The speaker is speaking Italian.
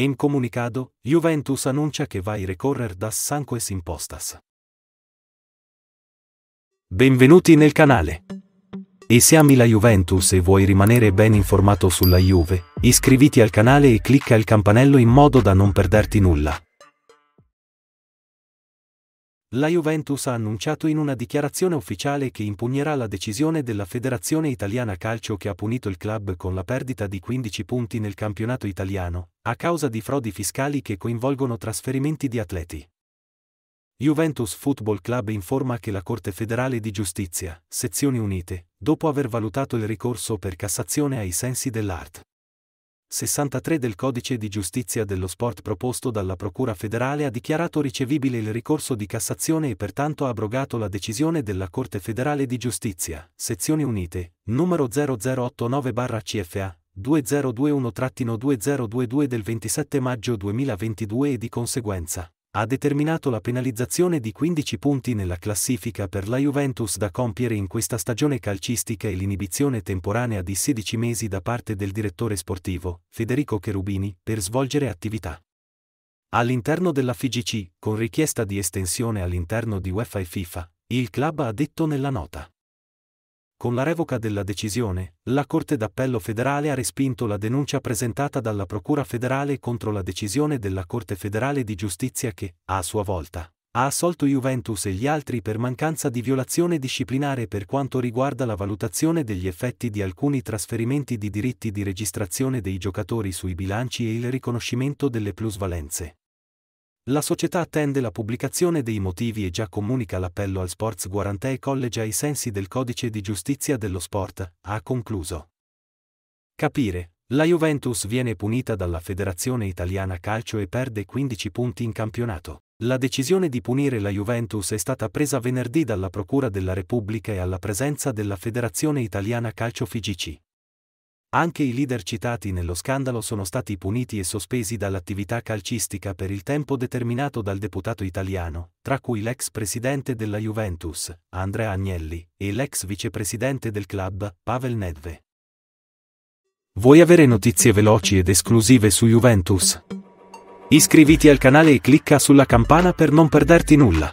E in comunicado, Juventus anuncia que vai recorrer das sanques impostas. Benvenuti nel canale. E se ami la Juventus e vuoi rimanere ben informato sulla Juve, iscriviti al canale e clicca il campanello in modo da non perderti nulla la Juventus ha annunciato in una dichiarazione ufficiale che impugnerà la decisione della Federazione Italiana Calcio che ha punito il club con la perdita di 15 punti nel campionato italiano, a causa di frodi fiscali che coinvolgono trasferimenti di atleti. Juventus Football Club informa che la Corte federale di giustizia, sezioni unite, dopo aver valutato il ricorso per Cassazione ai sensi dell'art. 63 del Codice di giustizia dello sport proposto dalla Procura federale ha dichiarato ricevibile il ricorso di Cassazione e pertanto ha abrogato la decisione della Corte federale di giustizia, sezioni unite, numero 0089-CFA, 2021-2022 del 27 maggio 2022 e di conseguenza ha determinato la penalizzazione di 15 punti nella classifica per la Juventus da compiere in questa stagione calcistica e l'inibizione temporanea di 16 mesi da parte del direttore sportivo, Federico Cherubini, per svolgere attività. All'interno della FIGC, con richiesta di estensione all'interno di UEFA e FIFA, il club ha detto nella nota. Con la revoca della decisione, la Corte d'Appello federale ha respinto la denuncia presentata dalla Procura federale contro la decisione della Corte federale di giustizia che, a sua volta, ha assolto Juventus e gli altri per mancanza di violazione disciplinare per quanto riguarda la valutazione degli effetti di alcuni trasferimenti di diritti di registrazione dei giocatori sui bilanci e il riconoscimento delle plusvalenze. La società attende la pubblicazione dei motivi e già comunica l'appello al Sports Guarantee College ai sensi del codice di giustizia dello sport, ha concluso. Capire, la Juventus viene punita dalla Federazione Italiana Calcio e perde 15 punti in campionato. La decisione di punire la Juventus è stata presa venerdì dalla Procura della Repubblica e alla presenza della Federazione Italiana Calcio Figici. Anche i leader citati nello scandalo sono stati puniti e sospesi dall'attività calcistica per il tempo determinato dal deputato italiano, tra cui l'ex presidente della Juventus, Andrea Agnelli, e l'ex vicepresidente del club, Pavel Nedve. Vuoi avere notizie veloci ed esclusive su Juventus? Iscriviti al canale e clicca sulla campana per non perderti nulla.